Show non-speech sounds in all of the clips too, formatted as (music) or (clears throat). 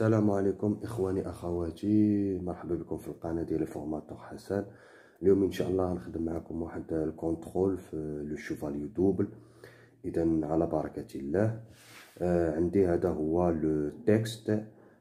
Salam alaikum, ikhwani akhawati, maraboubikoum fou kana de le formateur Hassan. Léo minchaallah, on a fait le contrôle, le chevalier double. Idan ala barakatillah. Euh, indi, ada, wa le texte.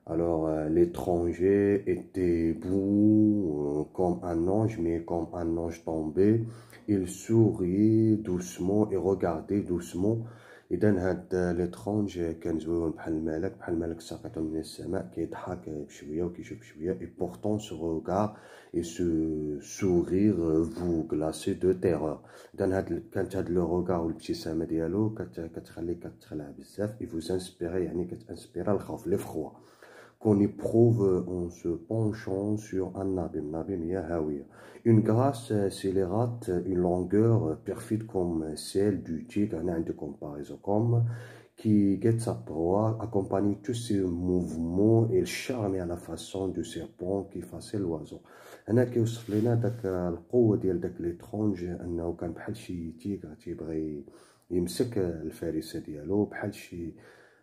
Alors, euh, l'étranger était beau euh, comme un ange, mais comme un ange tombé. Il souriait doucement et regardait doucement. اذا هاد ليترونج كان زويون بحال الملك بحال الملك ساقط من السماء كيضحك بشويه وكيشوف بشويه اي بورتون سو روغار اي سو سوغير فو كلاسي دو تيرور اذا هاد كانت هاد لو روغار والابتسامه ديالو كتخليك كتخلع بزاف اي فو سانسبيري يعني كتانسبيرا الخوف لي فخوا qu'on éprouve euh, en se penchant sur un nabim, nabim Yahawir. Une grâce euh, scélérate, euh, une longueur perfide comme celle du tigre, de comparaison, comme qui guette sa proie, accompagne tous ses mouvements et le charme à la façon du serpent qui fasse l'oiseau. انا كيوصف لنا داك القوه ديال داك ليترونج انه كان بحال شي تيغ تيبغي يمسك الفريسه ديالو بحال شي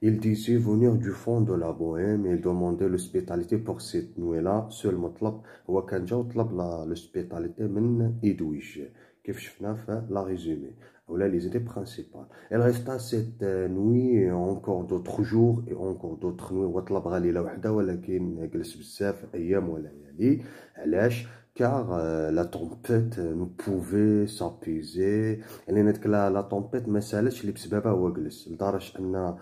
Il disait venir du fond de la Bohème, il demandait l'hospitalité pour cette nuit-là. Seul مطلب هو كان جا وطلب l'hospitalité Qu'est-ce que كيف شفنا في لا résumé Voilà les idées principales. Elle resta cette euh, nuit et encore d'autres jours et encore d'autres nuits وطلب غالي وحدة ولكن جلس بزاف أيام وليالي علاش car euh, la tempête euh, nous pouvait s'apaiser n'est que la tempête ما c'est اللي بسببها هو جلس لدرجة أن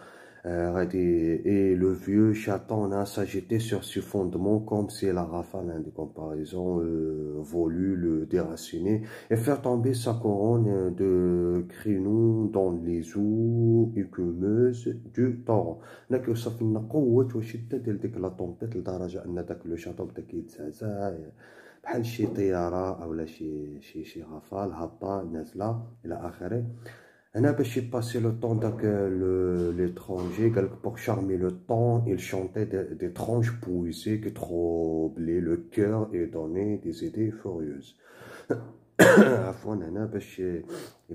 euh, et le vieux chaton en hein, a sa sur ce fondement comme si la rafale hein, de comparison euh, volu le déraciner et faire tomber sa couronne euh, de crinou dans les eaux écumeuses de torrent nakou saf na qouat wa shiddat dial dik la tempête de degré en nakou chaton bda kida bhal chi tiara awla chi chi rafale hatta nasla ila akhire il a passé le temps avec l'étranger pour charmer le temps. Il chantait d'étranges poésies qui troublaient le cœur et donnaient des idées furieuses. Il a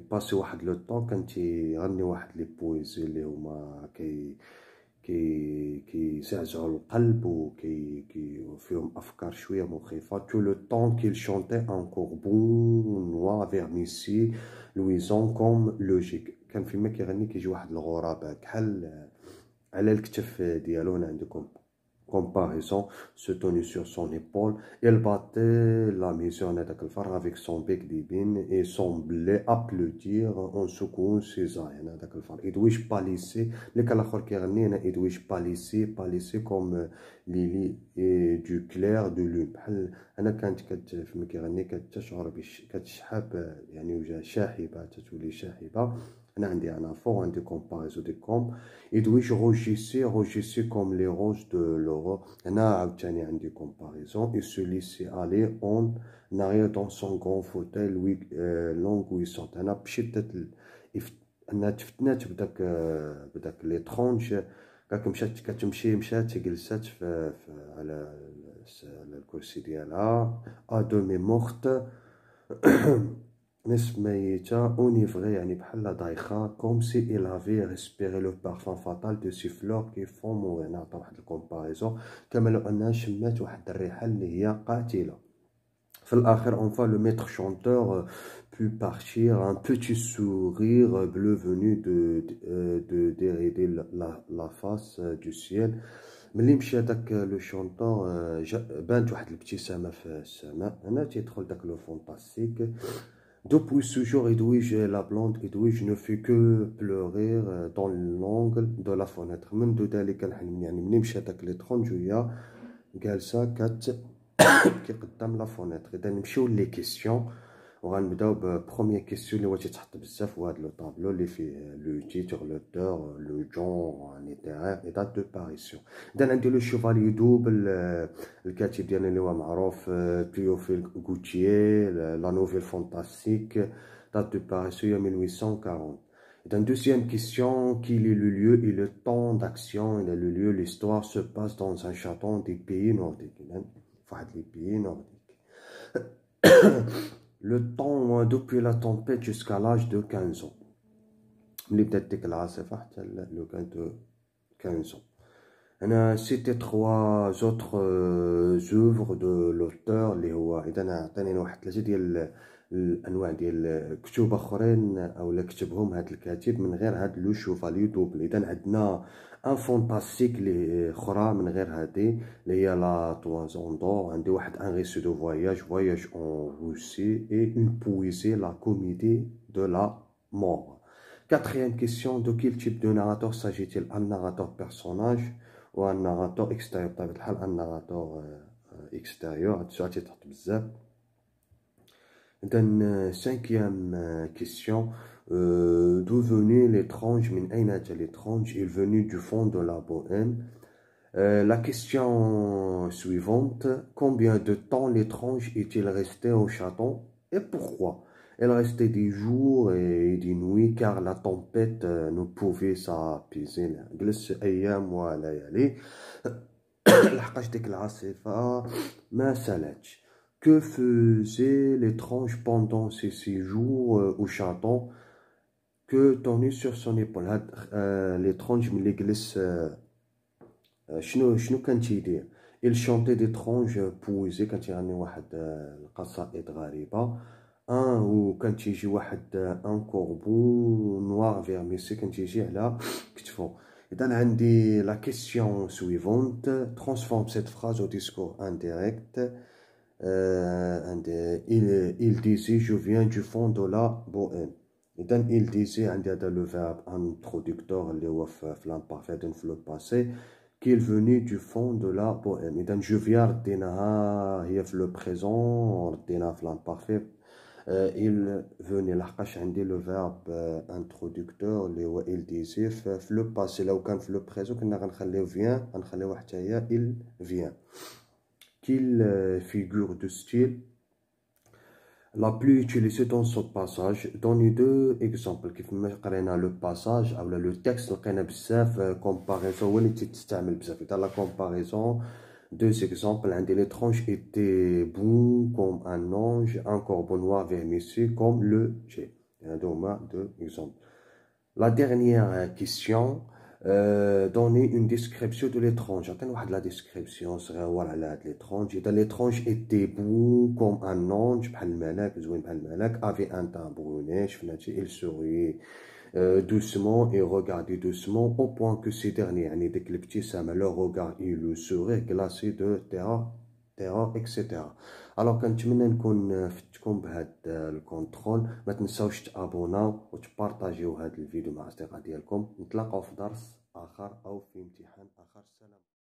passé temps temps quand il a تيغني les les. كي كيزعزعوا القلب وكي كي فيهم افكار شويه مخيفه تو لو طون كيل شونتي ان كوربون نوا فيرنيسي لويزون كوم لوجيك كان فيما كيغني كيجي واحد الغراب بحال على الكتف ديالو انا عندكم comparaison se tenue sur son épaule. Elle battait la misère Nadakalfar avec son bec d'ébène et semblait applaudir en secouant ses ailes. Nadakalfar. je Palissé, les Kalachor Kernina, je Palissé, Palissé comme euh, Lily et du clair de lune. أنا كانت كتفهم كيغني كتشعر كتشحب يعني وجه شاحبة تتولي شاحبة il y a des comparaisons de com, et comme les roses de l'euro. Il y a des comparaison. et celui-ci allé en arrière dans son grand fauteuil euh, long où il sentait l'étrange. Quand dit que (clears throat) vrai, comme si il avait respiré le parfum fatal de ces fleurs qui font mourir. Dans comparaison, le enfin, le maître chanteur euh, put partir, un petit sourire bleu venu de de euh, dérider la, face euh, du ciel. Mais le داك لو شونتور بانت واحد الابتسامه depuis ce jour, Edwige, la blonde Edwige, ne fut que pleurer euh, dans l'angle de la fenêtre. Même de telle qu'elle a mis un nom, je t'ai les 30 juillet, qu'elle s'est qui sont (coughs) dans la fenêtre. Et d'un les questions. Pour un première question, le titre, l'auteur, le genre, littéraire et date de parution. Dans l'un de le cheval, double le quatrième de le mois maroffe, puis au Gauthier, la nouvelle fantastique, date de parution en 1840. Dans la deuxième question, quel est le lieu et le temps d'action et le lieu, l'histoire se passe dans un chaton hein, des pays nordiques. Il faut pays nordiques le temps hein, depuis la tempête jusqu'à l'âge de 15 ans. Hein, le 15 euh, ans. Eh trois autres euh, œuvres de l'auteur, الانواع ديال كتب اخرين اولا كتبهم هاد الكاتب من غير هاد لو شوفالي دوبل اذا عندنا ان فونتاستيك لي اخرى من غير هادي اللي هي لا توازون دور عندي واحد ان ريسو دو فواياج فواياج اون روسي اي اون بويزي لا كوميدي دو لا مور دو كيل تيب دو ناراتور de ان ناراتور بيرسوناج وان ناراتور اكستيريور بطبيعه الحال ان ناراتور اكستيريور هاد السؤال tu بزاف la cinquième euh, question. Euh, d'où venait l'étrange L'étrange Il venu du fond de la Bohème. Euh, la question suivante. Combien de temps l'étrange est-il resté au chaton et pourquoi Elle restait des jours et des nuits car la tempête ne pouvait s'apaiser. ما (coughs) Que faisait l'étrange pendant ses séjours euh, au château que tenu sur son épaule euh, L'étrange Mliglis, euh, euh, il chantait d'étranges poésies quand il y a un ou quand il y a un corbeau noir vermissé quand il y a la question suivante transforme cette phrase au discours indirect euh, and, euh, il, euh, il disait, je viens du fond de la Bohème. Et donc, il disait, and, il y a le verbe introducteur, le waf, euh, l'imparfait d'un flot passé, qu'il venait du fond de la Bohème. Et donc, je viens d'Inaha, il le présent, d'Inaha, l'imparfait. parfait. il venait, l'arkash, and, le verbe euh, introducteur, le waf, il disait, le passé, là où quand flot présent, qu'il n'a viens à faire, il vient, il vient qu'il euh, figure de style la plus utilisée dans ce passage. Donne deux exemples. qui font le passage ou le texte qui de euh, comparaison la comparaison, deux exemples. Un l'étrange était bon comme un ange, un corbeau noir Monsieur comme le j'ai Un hein, deux exemples. La dernière euh, question. Euh, donner une description de l'étrange. de la description serait voilà l'étrange. L'étrange était beau comme un ange, avait un teint brunet, il souriait. Euh, doucement et regardait doucement au point que ces derniers années sa leur regard il le sourire glacé de terre تاعو اكسيتيرا الوغ كنتمنى نكون فدتكم بهذا الكونترول ما تنساوش تابوناو وتبارطاجيو هذا الفيديو مع اصدقاء ديالكم نتلاقاو في درس اخر او في امتحان اخر سلام